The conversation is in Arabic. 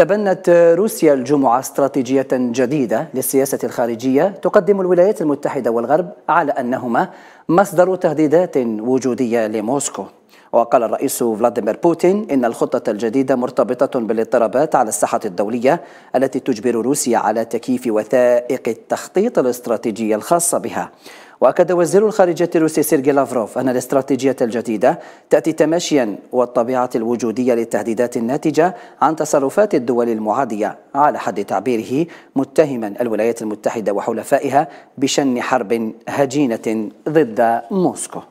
تبنت روسيا الجمعة استراتيجية جديدة للسياسة الخارجية تقدم الولايات المتحدة والغرب على أنهما مصدر تهديدات وجودية لموسكو وقال الرئيس فلاديمير بوتين إن الخطة الجديدة مرتبطة بالاضطرابات على الساحة الدولية التي تجبر روسيا على تكييف وثائق التخطيط الاستراتيجي الخاصة بها وأكد وزير الخارجية الروسي سيرجي لافروف أن الاستراتيجية الجديدة تأتي تماشيا والطبيعة الوجودية للتهديدات الناتجة عن تصرفات الدول المعادية على حد تعبيره متهما الولايات المتحدة وحلفائها بشن حرب هجينة ضد موسكو